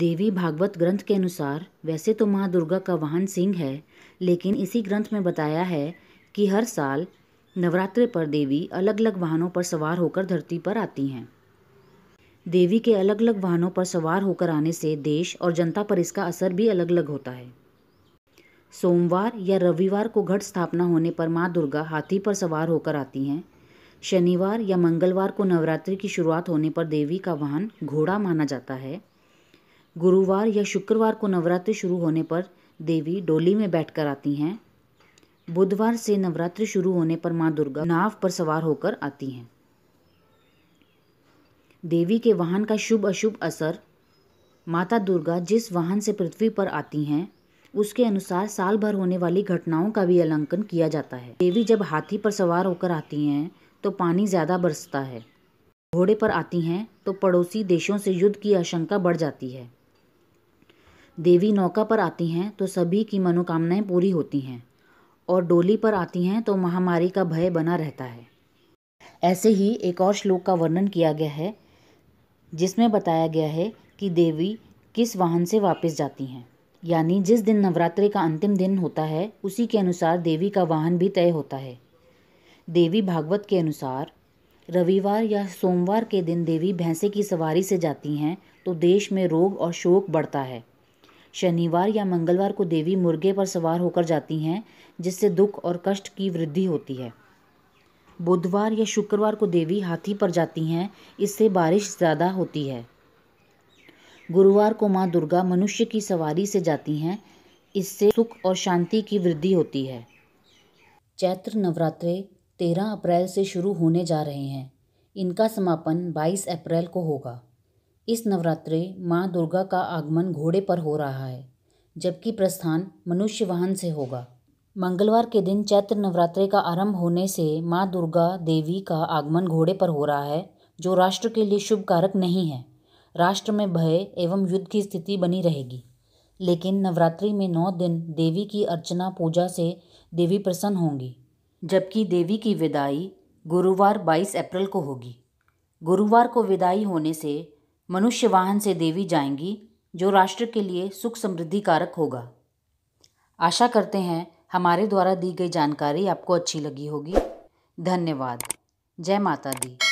देवी भागवत ग्रंथ के अनुसार वैसे तो माँ दुर्गा का वाहन सिंह है लेकिन इसी ग्रंथ में बताया है कि हर साल नवरात्रे पर देवी अलग अलग वाहनों पर सवार होकर धरती पर आती हैं देवी के अलग अलग वाहनों पर सवार होकर आने से देश और जनता पर इसका असर भी अलग अलग होता है सोमवार या रविवार को घट स्थापना होने पर माँ दुर्गा हाथी पर सवार होकर आती हैं शनिवार या मंगलवार को नवरात्रि की शुरुआत होने पर देवी का वाहन घोड़ा माना जाता है गुरुवार या शुक्रवार को नवरात्र शुरू होने पर देवी डोली में बैठकर आती हैं बुधवार से नवरात्र शुरू होने पर माँ दुर्गा नाव पर सवार होकर आती हैं देवी के वाहन का शुभ अशुभ असर माता दुर्गा जिस वाहन से पृथ्वी पर आती हैं उसके अनुसार साल भर होने वाली घटनाओं का भी अलंकन किया जाता है देवी जब हाथी पर सवार होकर आती हैं तो पानी ज़्यादा बरसता है घोड़े पर आती हैं तो पड़ोसी देशों से युद्ध की आशंका बढ़ जाती है देवी नौका पर आती हैं तो सभी की मनोकामनाएं पूरी होती हैं और डोली पर आती हैं तो महामारी का भय बना रहता है ऐसे ही एक और श्लोक का वर्णन किया गया है जिसमें बताया गया है कि देवी किस वाहन से वापस जाती हैं यानी जिस दिन नवरात्रि का अंतिम दिन होता है उसी के अनुसार देवी का वाहन भी तय होता है देवी भागवत के अनुसार रविवार या सोमवार के दिन देवी भैंसे की सवारी से जाती हैं तो देश में रोग और शोक बढ़ता है शनिवार या मंगलवार को देवी मुर्गे पर सवार होकर जाती हैं जिससे दुख और कष्ट की वृद्धि होती है बुधवार या शुक्रवार को देवी हाथी पर जाती हैं इससे बारिश ज़्यादा होती है गुरुवार को माँ दुर्गा मनुष्य की सवारी से जाती हैं इससे सुख और शांति की वृद्धि होती है चैत्र नवरात्रे तेरह अप्रैल से शुरू होने जा रहे हैं इनका समापन 22 अप्रैल को होगा इस नवरात्रि माँ दुर्गा का आगमन घोड़े पर हो रहा है जबकि प्रस्थान मनुष्य वाहन से होगा मंगलवार के दिन चैत्र नवरात्रे का आरंभ होने से माँ दुर्गा देवी का आगमन घोड़े पर हो रहा है जो राष्ट्र के लिए शुभ कारक नहीं है राष्ट्र में भय एवं युद्ध की स्थिति बनी रहेगी लेकिन नवरात्रि में नौ दिन देवी की अर्चना पूजा से देवी प्रसन्न होंगी जबकि देवी की विदाई गुरुवार 22 अप्रैल को होगी गुरुवार को विदाई होने से मनुष्य वाहन से देवी जाएंगी जो राष्ट्र के लिए सुख समृद्धि कारक होगा आशा करते हैं हमारे द्वारा दी गई जानकारी आपको अच्छी लगी होगी धन्यवाद जय माता दी